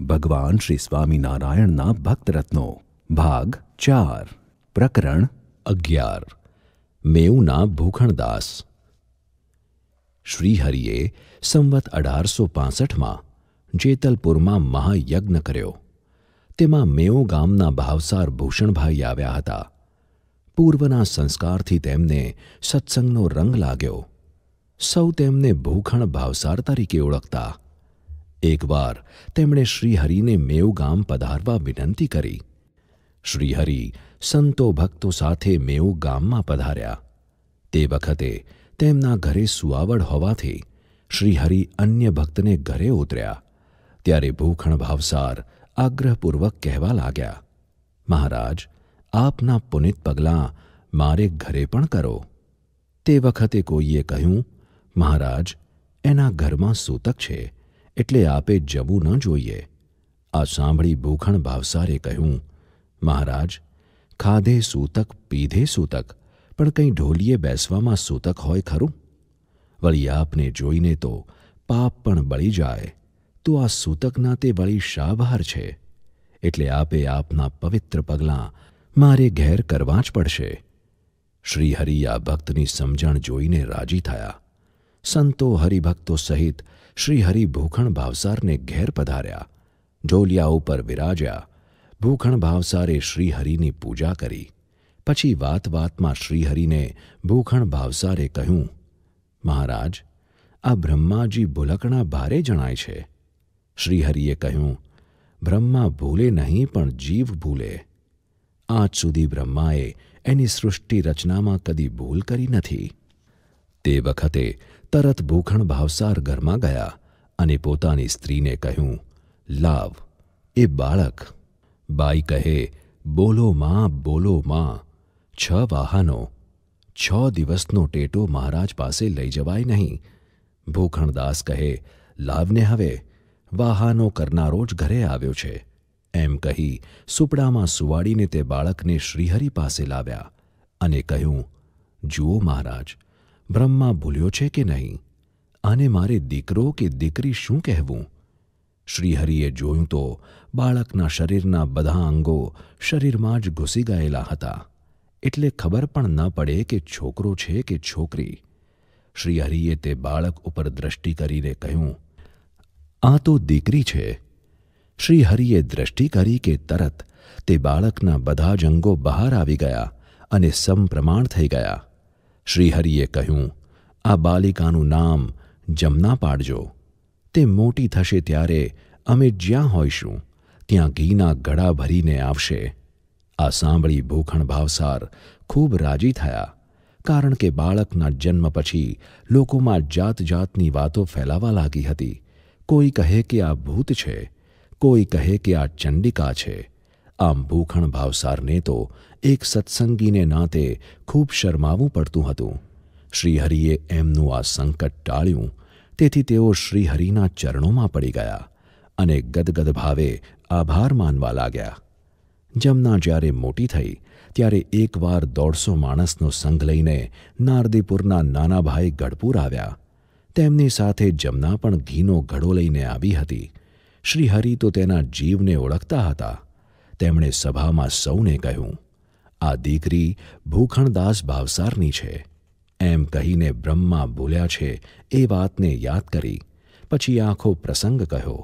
ભગવાન શ્રી સ્વામિનારાયણના ભક્તરત્નો ભાગ ચાર પ્રકરણ અગિયાર મેઉના ભૂખણદાસ શ્રીહરિએ સંવત અઢારસો પાસઠમાં જેતલપુરમાં મહાયજ્ઞ કર્યો તેમાં મેઓ ગામના ભાવસાર ભૂષણભાઈ આવ્યા હતા પૂર્વના સંસ્કારથી તેમને સત્સંગનો રંગ લાગ્યો સૌ તેમને ભૂખણ ભાવસાર તરીકે ઓળખતા એકવાર તેમણે શ્રીહરિને મેવ ગામ પધારવા વિનંતી કરી શ્રીહરિ સંતો ભક્તો સાથે મેવ ગામમાં પધાર્યા તે વખતે તેમના ઘરે સુવાવડ હોવાથી શ્રીહરિ અન્ય ભક્તને ઘરે ઉતર્યા ત્યારે ભૂખણ ભાવસાર આગ્રહપૂર્વક કહેવા લાગ્યા મહારાજ આપના પુનિત પગલાં મારે ઘરે પણ કરો તે વખતે કોઈએ કહ્યું મહારાજ એના ઘરમાં સૂતક છે એટલે આપે જવું ન જોઈએ આ સાંભળી ભૂખણ ભાવસારે કહ્યું મહારાજ ખાધે સૂતક પીધે સૂતક પણ કંઈ ઢોલીએ બેસવામાં સૂતક હોય ખરું વળી આપને જોઈને તો પાપ પણ બળી જાય તો આ સૂતકના તે વળી શાભાર છે એટલે આપે આપના પવિત્ર પગલાં મારે ઘેર કરવા જ પડશે શ્રીહરિ આ ભક્તની સમજણ જોઈને રાજી થયા સંતો હરિભક્તો સહિત શ્રીહરિ ભૂખણ ભાવસારને ઘેર પધાર્યા ઢોલિયા ઉપર વિરાજ્યા ભૂખણ ભાવસારે શ્રીહરિની પૂજા કરી પછી વાત વાતમાં શ્રીહરિને ભૂખણ ભાવસારે કહ્યું મહારાજ આ બ્રહ્માજી ભૂલકણા ભારે જણાય છે શ્રીહરિએ કહ્યું બ્રહ્મા ભૂલે નહીં પણ જીવ ભૂલે આજ સુધી બ્રહ્માએ એની સૃષ્ટિ રચનામાં કદી ભૂલ કરી નથી તે વખતે તરત ભૂખણ ભાવસાર ઘરમાં ગયા અને પોતાની સ્ત્રીને કહ્યું લાવ એ બાળક બાઈ કહે બોલો માં બોલો માં છ વાહનો છ દિવસનો ટેટો મહારાજ પાસે લઈ જવાય નહીં ભૂખણદાસ કહે લાવને હવે વાહનો કરનારો જ ઘરે આવ્યો છે એમ કહી સુપડામાં સુવાડીને તે બાળકને શ્રીહરિ પાસે લાવ્યા અને કહ્યું જુઓ મહારાજ બ્રહ્મા ભૂલ્યો છે કે નહીં આને મારે દીકરો કે દીકરી શું કહેવું શ્રીહરિએ જોયું તો બાળકના શરીરના બધા અંગો શરીરમાં જ ઘૂસી ગયેલા હતા એટલે ખબર પણ ન પડે કે છોકરો છે કે છોકરી શ્રીહરિએ તે બાળક ઉપર દ્રષ્ટિ કરીને કહ્યું આ તો દીકરી છે શ્રીહરિએ દ્રષ્ટિ કરી કે તરત તે બાળકના બધા જ અંગો બહાર આવી ગયા અને સમપ્રમાણ થઈ ગયા શ્રીહરિએ કહ્યું આ બાલિકાનું નામ જમના પાડજો તે મોટી થશે ત્યારે અમે જ્યાં હોઈશું ત્યાં ઘીના ગળા ભરીને આવશે આ સાંભળી ભૂખણ ભાવસાર ખૂબ રાજી થયા કારણ કે બાળકના જન્મ પછી લોકોમાં જાત જાતની વાતો ફેલાવા લાગી હતી કોઈ કહે કે આ ભૂત છે કોઈ કહે કે આ ચંડિકા છે આમ ભૂખણ ભાવસારને તો એક સત્સંગીને નાતે ખૂબ શરમાવું પડતું હતું શ્રીહરિએ એમનું આ સંકટ ટાળ્યું તેથી તેઓ શ્રીહરિના ચરણોમાં પડી ગયા અને ગદગદ ભાવે આભાર માનવા લાગ્યા જમના જ્યારે મોટી થઈ ત્યારે એકવાર દોઢસો માણસનો સંઘ લઈને નારદીપુરના નાના ભાઈ ગઢપુર આવ્યા તેમની સાથે જમના પણ ઘીનો ઘડો લઈને આવી હતી શ્રીહરિ તો તેના જીવને ઓળખતા હતા તેમણે સભામાં સૌને કહ્યું આ દીકરી ભૂખણદાસ ભાવસારની છે એમ કહીને બ્રહ્મા બોલ્યા છે એ વાતને યાદ કરી પછી આખો પ્રસંગ કહ્યો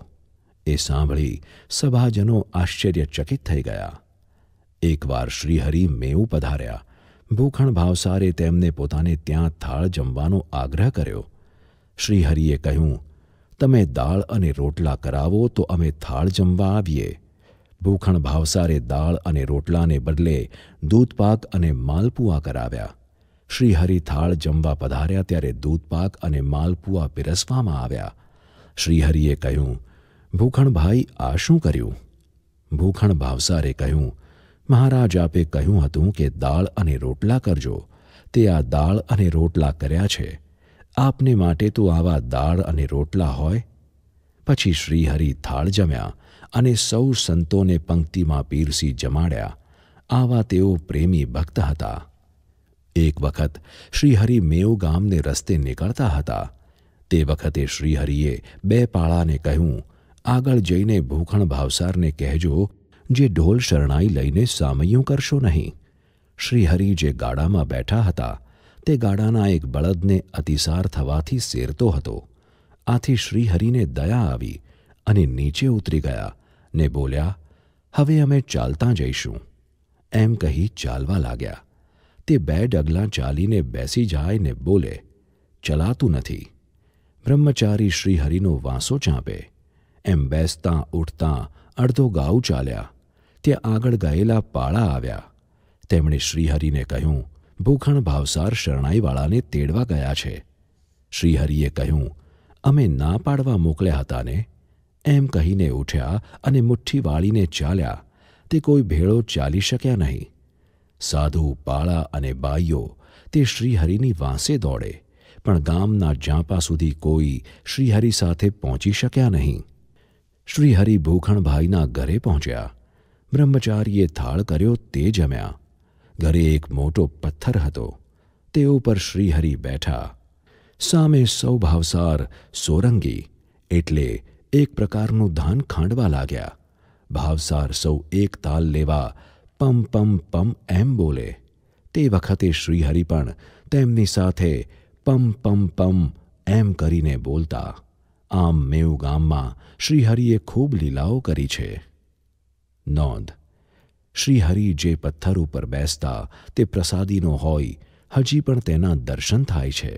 એ સાંભળી સભાજનો આશ્ચર્યચકિત થઈ ગયા એકવાર શ્રીહરિ મેવું પધાર્યા ભૂખણ ભાવસારે તેમને પોતાને ત્યાં થાળ જમવાનો આગ્રહ કર્યો શ્રીહરિએ કહ્યું તમે દાળ અને રોટલા કરાવો તો અમે થાળ જમવા આવીએ ભૂખણ ભાવસારે દાળ અને રોટલાને બદલે દૂધપાક અને માલપુઆ કરાવ્યા શ્રીહરિ થાળ જમવા પધાર્યા ત્યારે દૂધપાક અને માલપુઆ પીરસવામાં આવ્યા શ્રીહરિએ કહ્યું ભૂખણભાઈ આ શું કર્યું ભૂખણ ભાવસારે કહ્યું મહારાજ આપે કહ્યું હતું કે દાળ અને રોટલા કરજો તે આ દાળ અને રોટલા કર્યા છે આપને માટે તો આવા દાળ અને રોટલા હોય પછી શ્રીહરિ થાળ જમ્યા અને સૌ સંતોને પંક્તિમાં પીરસી જમાડ્યા આવા તેઓ પ્રેમી ભક્ત હતા એક વખત શ્રીહરિ મેવ ગામને રસ્તે નીકળતા હતા તે વખતે શ્રીહરિએ બે પાળાને કહ્યું આગળ જઈને ભૂખણ ભાવસારને કહેજો જે ઢોલ શરણાઈ લઈને સામૈયું કરશો નહીં શ્રીહરિ જે ગાડામાં બેઠા હતા તે ગાડાના એક બળદને અતિસાર થવાથી સેરતો હતો આથી શ્રીહરિને દયા આવી અને નીચે ઉતરી ગયા ને બોલ્યા હવે અમે ચાલતા જઈશું એમ કહી ચાલવા લાગ્યા તે બે ડગલાં ચાલીને બેસી જાય ને બોલે ચલાતું નથી બ્રહ્મચારી શ્રીહરિનો વાંસો ચાંપે એમ બેસતા ઉઠતાં અડધો ગાઉ ચાલ્યા ત્યાં આગળ ગયેલા પાળા આવ્યા તેમણે શ્રીહરિને કહ્યું ભૂખણ ભાવસાર શરણાઈવાળાને તેડવા ગયા છે શ્રીહરિએ કહ્યું અમે ના પાડવા મોકલ્યા હતા ને એમ કહીને ઉઠ્યા અને મુઠ્ઠી વાળીને ચાલ્યા તે કોઈ ભેળો ચાલી શક્યા નહીં સાધુ પાળા અને બાઈઓ તે શ્રીહરિની વાંસે દોડે પણ ગામના જાંપા સુધી કોઈ શ્રીહરિ સાથે પહોંચી શક્યા નહીં શ્રીહરિ ભૂખણભાઈના ઘરે પહોંચ્યા બ્રહ્મચારીએ થાળ કર્યો તે જમ્યા ઘરે એક મોટો પથ્થર હતો તે ઉપર શ્રીહરિ બેઠા સામે સૌભાવસાર સોરંગી એટલે એક પ્રકારનું ધાન ખાંડવા લાગ્યા ભાવસાર સૌ એક તાલ લેવા પમ પમ પમ એમ બોલે તે વખતે શ્રીહરિ પણ તેમની સાથે પમ પમ પમ એમ કરીને બોલતા આમ મેઉ ગામમાં શ્રીહરિએ ખૂબ લીલાઓ કરી છે નોંધ શ્રીહરિ જે પથ્થર ઉપર બેસતા તે પ્રસાદીનો હોય હજી પણ તેના દર્શન થાય છે